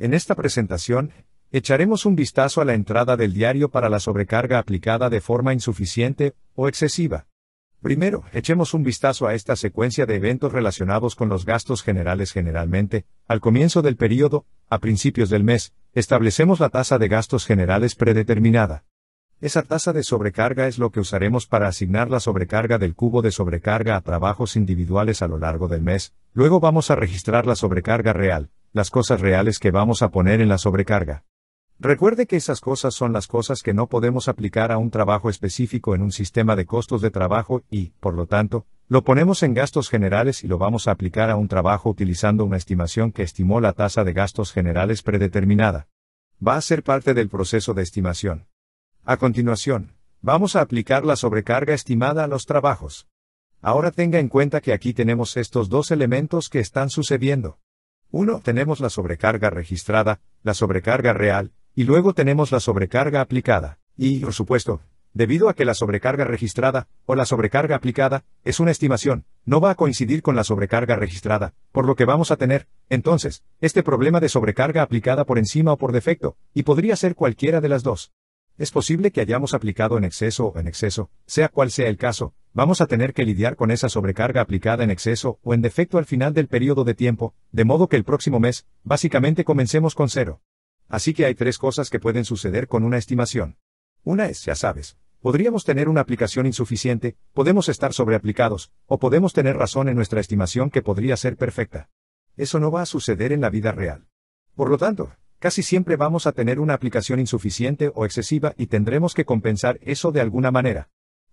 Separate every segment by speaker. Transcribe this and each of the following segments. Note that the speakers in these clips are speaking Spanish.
Speaker 1: En esta presentación, echaremos un vistazo a la entrada del diario para la sobrecarga aplicada de forma insuficiente o excesiva. Primero, echemos un vistazo a esta secuencia de eventos relacionados con los gastos generales generalmente, al comienzo del periodo, a principios del mes, establecemos la tasa de gastos generales predeterminada. Esa tasa de sobrecarga es lo que usaremos para asignar la sobrecarga del cubo de sobrecarga a trabajos individuales a lo largo del mes, luego vamos a registrar la sobrecarga real, las cosas reales que vamos a poner en la sobrecarga. Recuerde que esas cosas son las cosas que no podemos aplicar a un trabajo específico en un sistema de costos de trabajo y, por lo tanto, lo ponemos en gastos generales y lo vamos a aplicar a un trabajo utilizando una estimación que estimó la tasa de gastos generales predeterminada. Va a ser parte del proceso de estimación. A continuación, vamos a aplicar la sobrecarga estimada a los trabajos. Ahora tenga en cuenta que aquí tenemos estos dos elementos que están sucediendo. Uno Tenemos la sobrecarga registrada, la sobrecarga real, y luego tenemos la sobrecarga aplicada. Y, por supuesto, debido a que la sobrecarga registrada, o la sobrecarga aplicada, es una estimación, no va a coincidir con la sobrecarga registrada, por lo que vamos a tener, entonces, este problema de sobrecarga aplicada por encima o por defecto, y podría ser cualquiera de las dos. Es posible que hayamos aplicado en exceso o en exceso, sea cual sea el caso, vamos a tener que lidiar con esa sobrecarga aplicada en exceso o en defecto al final del periodo de tiempo, de modo que el próximo mes, básicamente comencemos con cero. Así que hay tres cosas que pueden suceder con una estimación. Una es, ya sabes, podríamos tener una aplicación insuficiente, podemos estar sobreaplicados, o podemos tener razón en nuestra estimación que podría ser perfecta. Eso no va a suceder en la vida real. Por lo tanto, Casi siempre vamos a tener una aplicación insuficiente o excesiva y tendremos que compensar eso de alguna manera.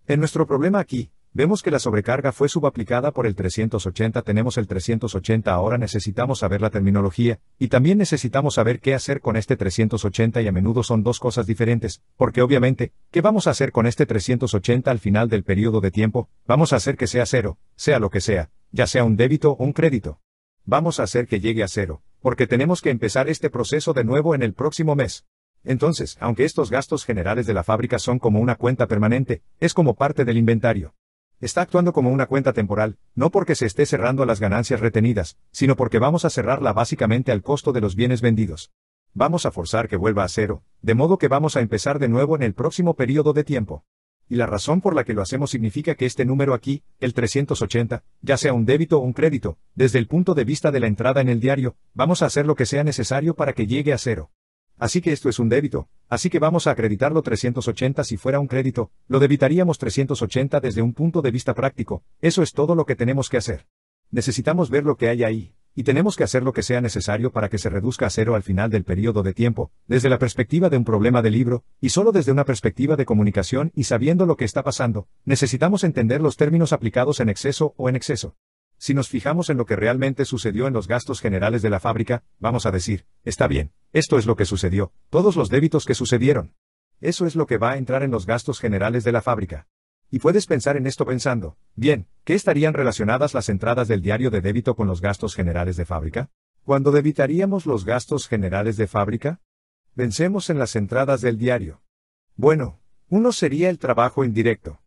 Speaker 1: En nuestro problema aquí, vemos que la sobrecarga fue subaplicada por el 380, tenemos el 380 ahora necesitamos saber la terminología, y también necesitamos saber qué hacer con este 380 y a menudo son dos cosas diferentes, porque obviamente, ¿qué vamos a hacer con este 380 al final del periodo de tiempo? Vamos a hacer que sea cero, sea lo que sea, ya sea un débito o un crédito vamos a hacer que llegue a cero, porque tenemos que empezar este proceso de nuevo en el próximo mes. Entonces, aunque estos gastos generales de la fábrica son como una cuenta permanente, es como parte del inventario. Está actuando como una cuenta temporal, no porque se esté cerrando las ganancias retenidas, sino porque vamos a cerrarla básicamente al costo de los bienes vendidos. Vamos a forzar que vuelva a cero, de modo que vamos a empezar de nuevo en el próximo periodo de tiempo y la razón por la que lo hacemos significa que este número aquí, el 380, ya sea un débito o un crédito, desde el punto de vista de la entrada en el diario, vamos a hacer lo que sea necesario para que llegue a cero. Así que esto es un débito, así que vamos a acreditarlo 380 si fuera un crédito, lo debitaríamos 380 desde un punto de vista práctico, eso es todo lo que tenemos que hacer. Necesitamos ver lo que hay ahí y tenemos que hacer lo que sea necesario para que se reduzca a cero al final del periodo de tiempo, desde la perspectiva de un problema de libro, y solo desde una perspectiva de comunicación y sabiendo lo que está pasando, necesitamos entender los términos aplicados en exceso o en exceso. Si nos fijamos en lo que realmente sucedió en los gastos generales de la fábrica, vamos a decir, está bien, esto es lo que sucedió, todos los débitos que sucedieron. Eso es lo que va a entrar en los gastos generales de la fábrica. Y puedes pensar en esto pensando, bien, ¿qué estarían relacionadas las entradas del diario de débito con los gastos generales de fábrica? ¿Cuándo debitaríamos los gastos generales de fábrica? Vencemos en las entradas del diario. Bueno, uno sería el trabajo indirecto.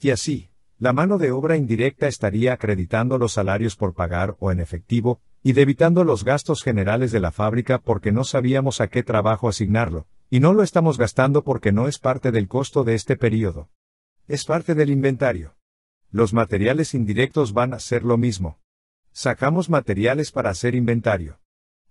Speaker 1: Y así, la mano de obra indirecta estaría acreditando los salarios por pagar o en efectivo, y debitando los gastos generales de la fábrica porque no sabíamos a qué trabajo asignarlo, y no lo estamos gastando porque no es parte del costo de este periodo. Es parte del inventario. Los materiales indirectos van a ser lo mismo. Sacamos materiales para hacer inventario.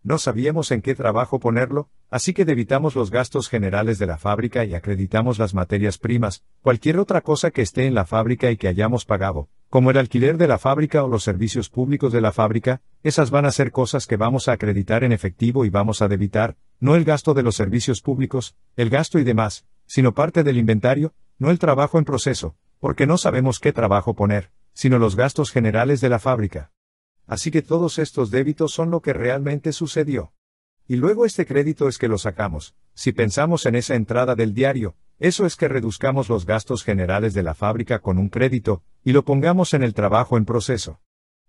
Speaker 1: No sabíamos en qué trabajo ponerlo, así que debitamos los gastos generales de la fábrica y acreditamos las materias primas, cualquier otra cosa que esté en la fábrica y que hayamos pagado, como el alquiler de la fábrica o los servicios públicos de la fábrica, esas van a ser cosas que vamos a acreditar en efectivo y vamos a debitar, no el gasto de los servicios públicos, el gasto y demás, sino parte del inventario, no el trabajo en proceso, porque no sabemos qué trabajo poner, sino los gastos generales de la fábrica. Así que todos estos débitos son lo que realmente sucedió. Y luego este crédito es que lo sacamos, si pensamos en esa entrada del diario, eso es que reduzcamos los gastos generales de la fábrica con un crédito, y lo pongamos en el trabajo en proceso.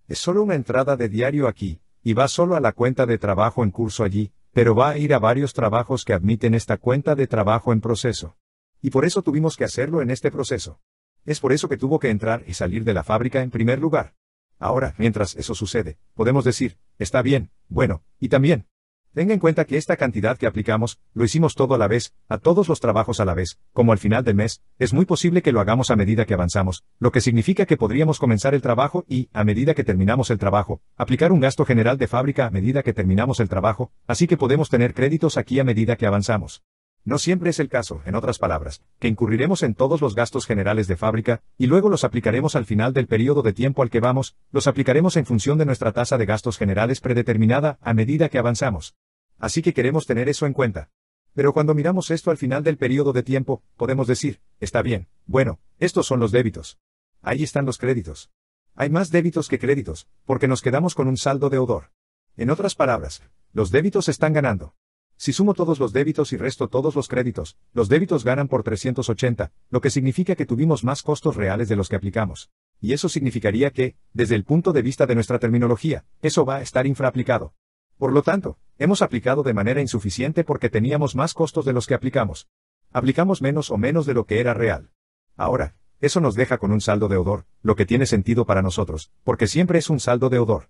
Speaker 1: Es solo una entrada de diario aquí, y va solo a la cuenta de trabajo en curso allí, pero va a ir a varios trabajos que admiten esta cuenta de trabajo en proceso. Y por eso tuvimos que hacerlo en este proceso. Es por eso que tuvo que entrar y salir de la fábrica en primer lugar. Ahora, mientras eso sucede, podemos decir, está bien, bueno, y también. Tenga en cuenta que esta cantidad que aplicamos, lo hicimos todo a la vez, a todos los trabajos a la vez, como al final del mes, es muy posible que lo hagamos a medida que avanzamos, lo que significa que podríamos comenzar el trabajo y, a medida que terminamos el trabajo, aplicar un gasto general de fábrica a medida que terminamos el trabajo, así que podemos tener créditos aquí a medida que avanzamos. No siempre es el caso, en otras palabras, que incurriremos en todos los gastos generales de fábrica, y luego los aplicaremos al final del periodo de tiempo al que vamos, los aplicaremos en función de nuestra tasa de gastos generales predeterminada a medida que avanzamos. Así que queremos tener eso en cuenta. Pero cuando miramos esto al final del periodo de tiempo, podemos decir, está bien, bueno, estos son los débitos. Ahí están los créditos. Hay más débitos que créditos, porque nos quedamos con un saldo deudor. En otras palabras, los débitos están ganando. Si sumo todos los débitos y resto todos los créditos, los débitos ganan por 380, lo que significa que tuvimos más costos reales de los que aplicamos. Y eso significaría que, desde el punto de vista de nuestra terminología, eso va a estar infraaplicado. Por lo tanto, hemos aplicado de manera insuficiente porque teníamos más costos de los que aplicamos. Aplicamos menos o menos de lo que era real. Ahora, eso nos deja con un saldo de odor, lo que tiene sentido para nosotros, porque siempre es un saldo de odor.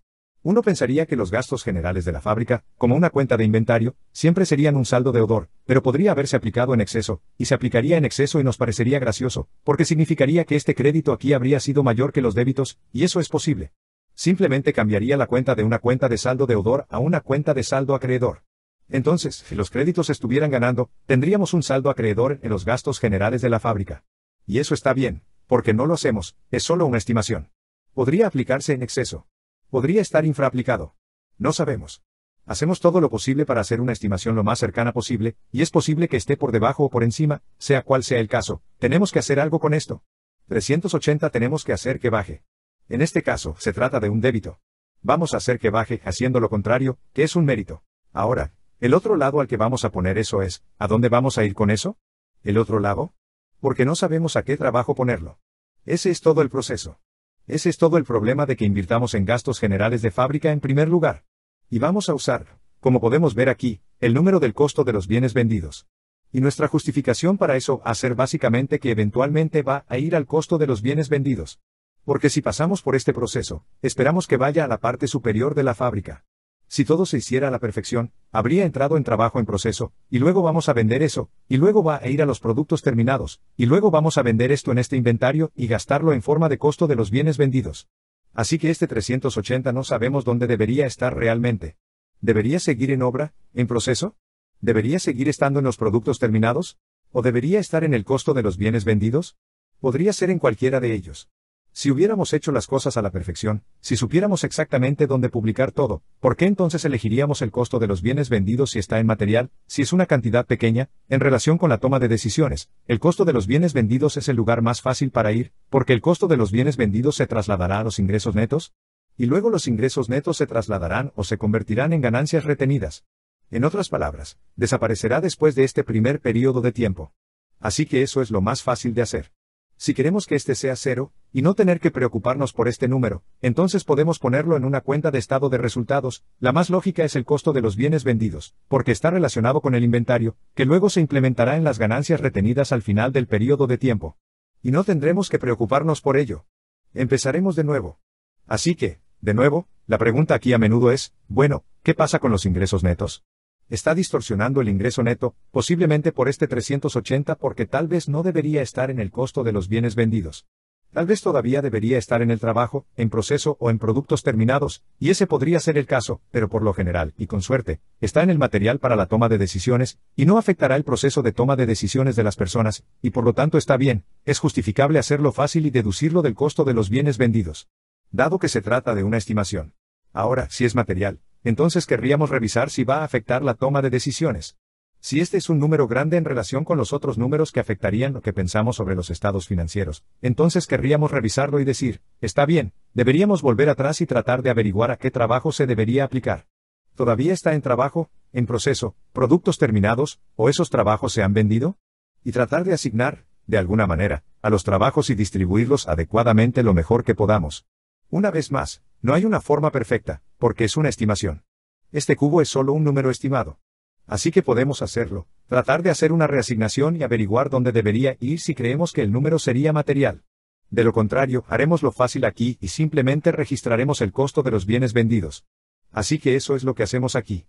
Speaker 1: Uno pensaría que los gastos generales de la fábrica, como una cuenta de inventario, siempre serían un saldo odor, pero podría haberse aplicado en exceso, y se aplicaría en exceso y nos parecería gracioso, porque significaría que este crédito aquí habría sido mayor que los débitos, y eso es posible. Simplemente cambiaría la cuenta de una cuenta de saldo odor a una cuenta de saldo acreedor. Entonces, si los créditos estuvieran ganando, tendríamos un saldo acreedor en los gastos generales de la fábrica. Y eso está bien, porque no lo hacemos, es solo una estimación. Podría aplicarse en exceso. Podría estar infraaplicado. No sabemos. Hacemos todo lo posible para hacer una estimación lo más cercana posible, y es posible que esté por debajo o por encima, sea cual sea el caso, tenemos que hacer algo con esto. 380 tenemos que hacer que baje. En este caso, se trata de un débito. Vamos a hacer que baje haciendo lo contrario, que es un mérito. Ahora, el otro lado al que vamos a poner eso es, ¿a dónde vamos a ir con eso? ¿El otro lado? Porque no sabemos a qué trabajo ponerlo. Ese es todo el proceso. Ese es todo el problema de que invirtamos en gastos generales de fábrica en primer lugar. Y vamos a usar, como podemos ver aquí, el número del costo de los bienes vendidos. Y nuestra justificación para eso va a ser básicamente que eventualmente va a ir al costo de los bienes vendidos. Porque si pasamos por este proceso, esperamos que vaya a la parte superior de la fábrica. Si todo se hiciera a la perfección, habría entrado en trabajo en proceso, y luego vamos a vender eso, y luego va a ir a los productos terminados, y luego vamos a vender esto en este inventario y gastarlo en forma de costo de los bienes vendidos. Así que este 380 no sabemos dónde debería estar realmente. ¿Debería seguir en obra, en proceso? ¿Debería seguir estando en los productos terminados? ¿O debería estar en el costo de los bienes vendidos? Podría ser en cualquiera de ellos. Si hubiéramos hecho las cosas a la perfección, si supiéramos exactamente dónde publicar todo, ¿por qué entonces elegiríamos el costo de los bienes vendidos si está en material, si es una cantidad pequeña, en relación con la toma de decisiones? El costo de los bienes vendidos es el lugar más fácil para ir, porque el costo de los bienes vendidos se trasladará a los ingresos netos, y luego los ingresos netos se trasladarán o se convertirán en ganancias retenidas. En otras palabras, desaparecerá después de este primer periodo de tiempo. Así que eso es lo más fácil de hacer. Si queremos que este sea cero, y no tener que preocuparnos por este número, entonces podemos ponerlo en una cuenta de estado de resultados, la más lógica es el costo de los bienes vendidos, porque está relacionado con el inventario, que luego se implementará en las ganancias retenidas al final del periodo de tiempo. Y no tendremos que preocuparnos por ello. Empezaremos de nuevo. Así que, de nuevo, la pregunta aquí a menudo es, bueno, ¿qué pasa con los ingresos netos? está distorsionando el ingreso neto, posiblemente por este 380 porque tal vez no debería estar en el costo de los bienes vendidos. Tal vez todavía debería estar en el trabajo, en proceso o en productos terminados, y ese podría ser el caso, pero por lo general, y con suerte, está en el material para la toma de decisiones, y no afectará el proceso de toma de decisiones de las personas, y por lo tanto está bien, es justificable hacerlo fácil y deducirlo del costo de los bienes vendidos. Dado que se trata de una estimación. Ahora, si es material, entonces querríamos revisar si va a afectar la toma de decisiones. Si este es un número grande en relación con los otros números que afectarían lo que pensamos sobre los estados financieros, entonces querríamos revisarlo y decir, está bien, deberíamos volver atrás y tratar de averiguar a qué trabajo se debería aplicar. ¿Todavía está en trabajo, en proceso, productos terminados, o esos trabajos se han vendido? Y tratar de asignar, de alguna manera, a los trabajos y distribuirlos adecuadamente lo mejor que podamos. Una vez más, no hay una forma perfecta, porque es una estimación. Este cubo es solo un número estimado. Así que podemos hacerlo, tratar de hacer una reasignación y averiguar dónde debería ir si creemos que el número sería material. De lo contrario, haremos lo fácil aquí y simplemente registraremos el costo de los bienes vendidos. Así que eso es lo que hacemos aquí.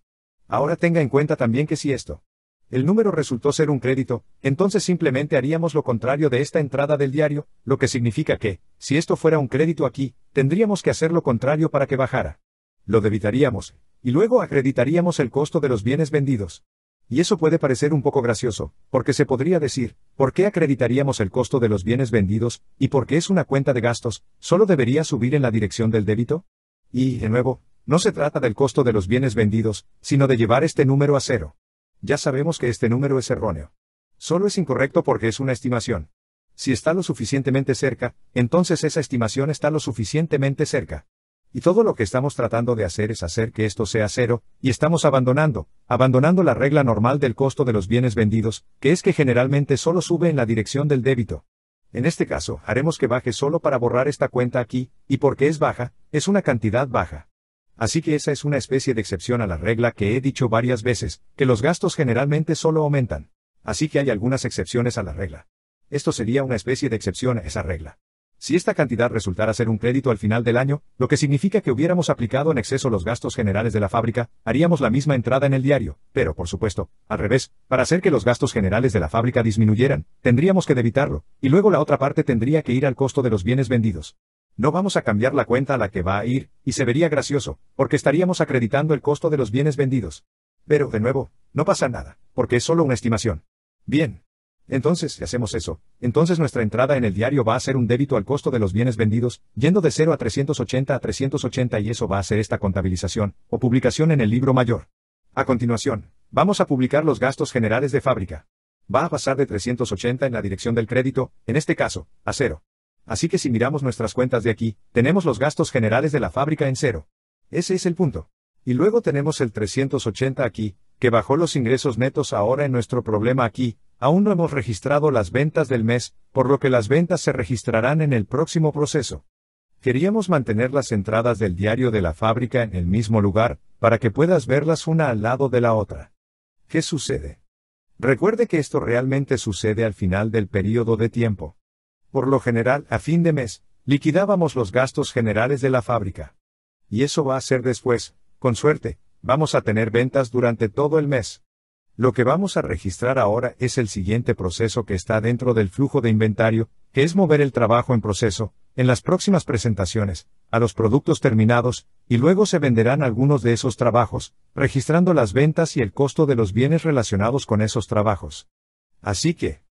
Speaker 1: Ahora tenga en cuenta también que si esto el número resultó ser un crédito, entonces simplemente haríamos lo contrario de esta entrada del diario, lo que significa que, si esto fuera un crédito aquí, tendríamos que hacer lo contrario para que bajara. Lo debitaríamos, y luego acreditaríamos el costo de los bienes vendidos. Y eso puede parecer un poco gracioso, porque se podría decir, ¿por qué acreditaríamos el costo de los bienes vendidos, y porque es una cuenta de gastos, solo debería subir en la dirección del débito? Y, de nuevo, no se trata del costo de los bienes vendidos, sino de llevar este número a cero. Ya sabemos que este número es erróneo. Solo es incorrecto porque es una estimación. Si está lo suficientemente cerca, entonces esa estimación está lo suficientemente cerca. Y todo lo que estamos tratando de hacer es hacer que esto sea cero, y estamos abandonando, abandonando la regla normal del costo de los bienes vendidos, que es que generalmente solo sube en la dirección del débito. En este caso, haremos que baje solo para borrar esta cuenta aquí, y porque es baja, es una cantidad baja. Así que esa es una especie de excepción a la regla que he dicho varias veces, que los gastos generalmente solo aumentan. Así que hay algunas excepciones a la regla. Esto sería una especie de excepción a esa regla. Si esta cantidad resultara ser un crédito al final del año, lo que significa que hubiéramos aplicado en exceso los gastos generales de la fábrica, haríamos la misma entrada en el diario, pero por supuesto, al revés, para hacer que los gastos generales de la fábrica disminuyeran, tendríamos que debitarlo, y luego la otra parte tendría que ir al costo de los bienes vendidos. No vamos a cambiar la cuenta a la que va a ir, y se vería gracioso, porque estaríamos acreditando el costo de los bienes vendidos. Pero, de nuevo, no pasa nada, porque es solo una estimación. Bien. Entonces, si hacemos eso, entonces nuestra entrada en el diario va a ser un débito al costo de los bienes vendidos, yendo de 0 a 380 a 380 y eso va a ser esta contabilización, o publicación en el libro mayor. A continuación, vamos a publicar los gastos generales de fábrica. Va a pasar de 380 en la dirección del crédito, en este caso, a cero. Así que si miramos nuestras cuentas de aquí, tenemos los gastos generales de la fábrica en cero. Ese es el punto. Y luego tenemos el 380 aquí, que bajó los ingresos netos ahora en nuestro problema aquí, aún no hemos registrado las ventas del mes, por lo que las ventas se registrarán en el próximo proceso. Queríamos mantener las entradas del diario de la fábrica en el mismo lugar, para que puedas verlas una al lado de la otra. ¿Qué sucede? Recuerde que esto realmente sucede al final del periodo de tiempo. Por lo general, a fin de mes, liquidábamos los gastos generales de la fábrica. Y eso va a ser después, con suerte, vamos a tener ventas durante todo el mes. Lo que vamos a registrar ahora es el siguiente proceso que está dentro del flujo de inventario, que es mover el trabajo en proceso, en las próximas presentaciones, a los productos terminados, y luego se venderán algunos de esos trabajos, registrando las ventas y el costo de los bienes relacionados con esos trabajos. Así que,